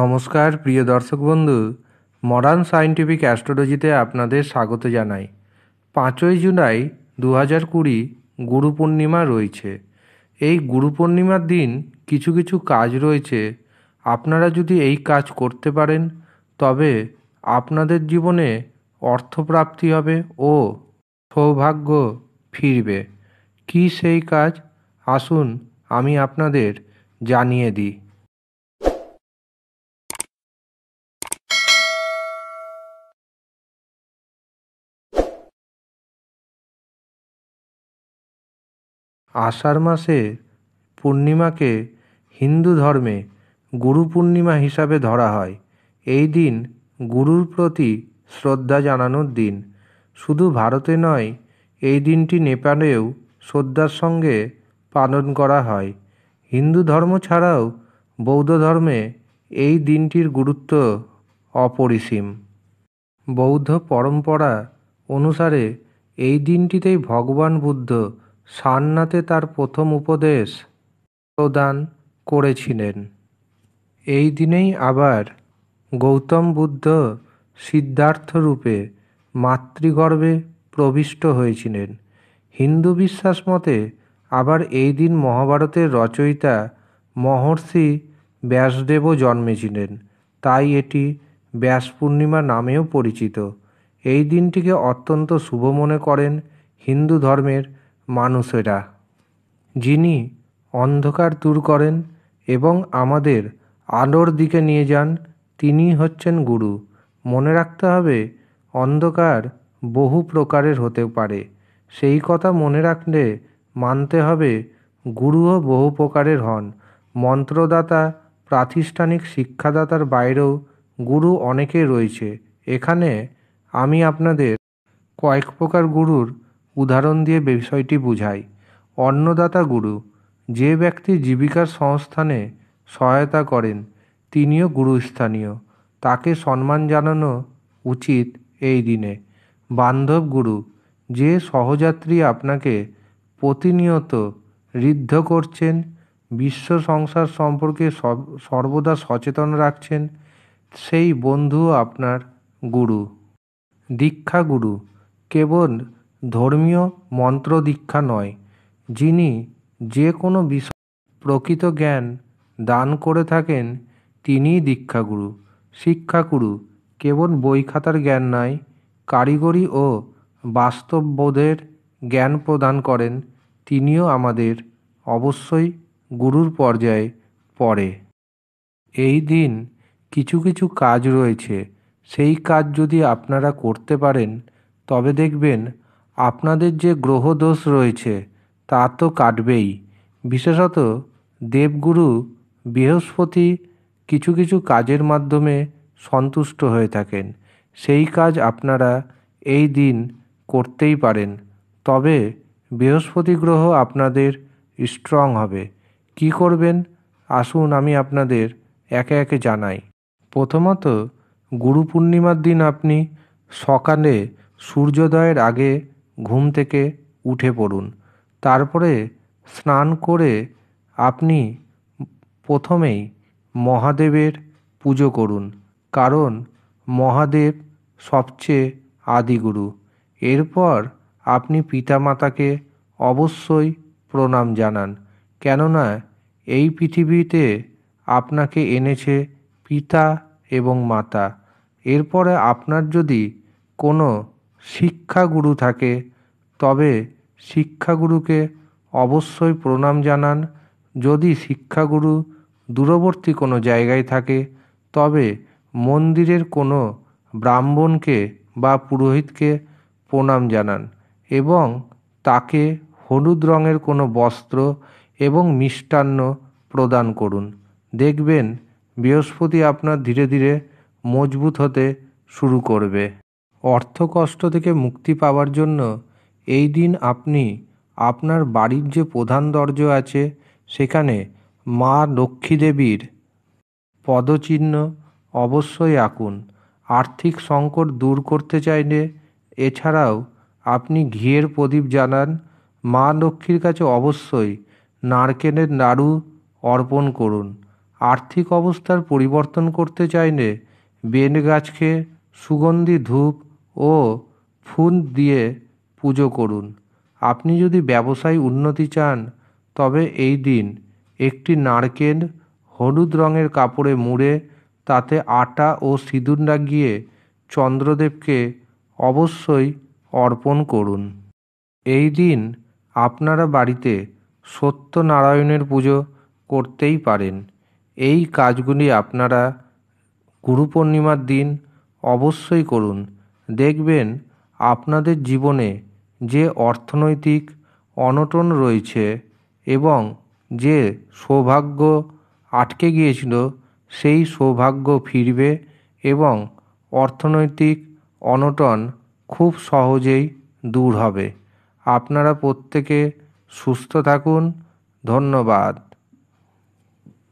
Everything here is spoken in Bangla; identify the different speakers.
Speaker 1: নমস্কার প্রিয় দর্শক বন্ধু মডার্ন সায়েন্টিফিক অ্যাস্ট্রোলজিতে আপনাদের স্বাগত জানাই পাঁচই জুলাই দু হাজার কুড়ি গুরু পূর্ণিমা রয়েছে এই গুরু পূর্ণিমার দিন কিছু কিছু কাজ রয়েছে আপনারা যদি এই কাজ করতে পারেন তবে আপনাদের জীবনে অর্থপ্রাপ্তি হবে ও সৌভাগ্য ফিরবে কি সেই কাজ আসুন আমি আপনাদের জানিয়ে দিই আষাঢ় মাসে পূর্ণিমাকে হিন্দু ধর্মে গুরু পূর্ণিমা হিসাবে ধরা হয় এই দিন গুরুর প্রতি শ্রদ্ধা জানানোর দিন শুধু ভারতে নয় এই দিনটি নেপালেও শ্রদ্ধার সঙ্গে পালন করা হয় হিন্দু ধর্ম ছাড়াও বৌদ্ধ ধর্মে এই দিনটির গুরুত্ব অপরিসীম বৌদ্ধ পরম্পরা অনুসারে এই দিনটিতেই ভগবান বুদ্ধ সান্নাতে তার প্রথম উপদেশ প্রদান করেছিলেন এই দিনেই আবার গৌতম বুদ্ধ সিদ্ধার্থরূপে মাতৃগর্ভে প্রবিষ্ট হয়েছিলেন হিন্দু বিশ্বাস মতে আবার এই দিন মহাভারতের রচয়িতা মহর্ষি ব্যাসদেবও জন্মেছিলেন তাই এটি ব্যাস পূর্ণিমা নামেও পরিচিত এই দিনটিকে অত্যন্ত শুভ মনে করেন হিন্দু ধর্মের মানুষেরা যিনি অন্ধকার দূর করেন এবং আমাদের আলোর দিকে নিয়ে যান তিনি হচ্ছেন গুরু মনে রাখতে হবে অন্ধকার বহু প্রকারের হতে পারে সেই কথা মনে রাখলে মানতে হবে গুরুও বহু প্রকারের হন মন্ত্রদাতা প্রাতিষ্ঠানিক শিক্ষাদাতার বাইরেও গুরু অনেকে রয়েছে এখানে আমি আপনাদের কয়েক প্রকার গুরুর উদাহরণ দিয়ে বিষয়টি বুঝাই অন্নদাতা গুরু যে ব্যক্তি জীবিকার সংস্থানে সহায়তা করেন তিনিও গুরুস্থানীয় তাকে সম্মান জানানো উচিত এই দিনে বান্ধব গুরু যে সহযাত্রী আপনাকে প্রতিনিয়ত ঋদ্ধ করছেন বিশ্ব সংসার সম্পর্কে সর্বদা সচেতন রাখছেন সেই বন্ধু আপনার গুরু দীক্ষা গুরু কেবল ধর্মীয় মন্ত্র দীক্ষা নয় যিনি যে কোনো বিষয় প্রকৃত জ্ঞান দান করে থাকেন তিনিই দীক্ষাগুরু শিক্ষাগুরু কেবল বই খাতার জ্ঞান নয় কারিগরি ও বাস্তববোধের জ্ঞান প্রদান করেন তিনিও আমাদের অবশ্যই গুরুর পর্যায়ে পড়ে এই দিন কিছু কিছু কাজ রয়েছে সেই কাজ যদি আপনারা করতে পারেন তবে দেখবেন আপনাদের যে গ্রহদোষ রয়েছে তা তো কাটবেই বিশেষত দেবগুরু বৃহস্পতি কিছু কিছু কাজের মাধ্যমে সন্তুষ্ট হয়ে থাকেন সেই কাজ আপনারা এই দিন করতেই পারেন তবে বৃহস্পতি গ্রহ আপনাদের স্ট্রং হবে কি করবেন আসুন আমি আপনাদের একে একে জানাই প্রথমত গুরু পূর্ণিমার দিন আপনি সকালে সূর্যোদয়ের আগে ঘুম থেকে উঠে পড়ুন তারপরে স্নান করে আপনি প্রথমেই মহাদেবের পুজো করুন কারণ মহাদেব সবচেয়ে আদিগুরু এরপর আপনি পিতামাতাকে অবশ্যই প্রণাম জানান কেননা এই পৃথিবীতে আপনাকে এনেছে পিতা এবং মাতা এরপরে আপনার যদি কোনো শিক্ষাগুরু থাকে তবে শিক্ষাগুরুকে অবশ্যই প্রণাম জানান যদি শিক্ষাগুরু দূরবর্তী কোনো জায়গায় থাকে তবে মন্দিরের কোনো ব্রাহ্মণকে বা পুরোহিতকে প্রণাম জানান এবং তাকে হলুদ রঙের কোনো বস্ত্র এবং মিষ্টান্ন প্রদান করুন দেখবেন বৃহস্পতি আপনার ধীরে ধীরে মজবুত হতে শুরু করবে অর্থকষ্ট থেকে মুক্তি পাওয়ার জন্য এই দিন আপনি আপনার বাড়ির যে প্রধান দরজা আছে সেখানে মা লক্ষ্মী দেবীর পদচিহ্ন অবশ্যই আঁকুন আর্থিক সংকট দূর করতে চাইলে এছাড়াও আপনি ঘিয়ের প্রদীপ জানান মা লক্ষ্মীর কাছে অবশ্যই নারকেলের নাড়ু অর্পণ করুন আর্থিক অবস্থার পরিবর্তন করতে চাইলে বেন গাছকে সুগন্ধি ধূপ ও ফুল দিয়ে পুজো করুন আপনি যদি ব্যবসায় উন্নতি চান তবে এই দিন একটি নারকেল হলুদ রঙের কাপড়ে মুড়ে তাতে আটা ও সিঁদুর লাগিয়ে চন্দ্রদেবকে অবশ্যই অর্পণ করুন এই দিন আপনারা বাড়িতে সত্যনারায়ণের পুজো করতেই পারেন এই কাজগুলি আপনারা গুরু পূর্ণিমার দিন অবশ্যই করুন দেখবেন আপনাদের জীবনে যে অর্থনৈতিক অনটন রয়েছে এবং যে সৌভাগ্য আটকে গিয়েছিল সেই সৌভাগ্য ফিরবে এবং অর্থনৈতিক অনটন খুব সহজেই দূর হবে আপনারা প্রত্যেকে সুস্থ থাকুন ধন্যবাদ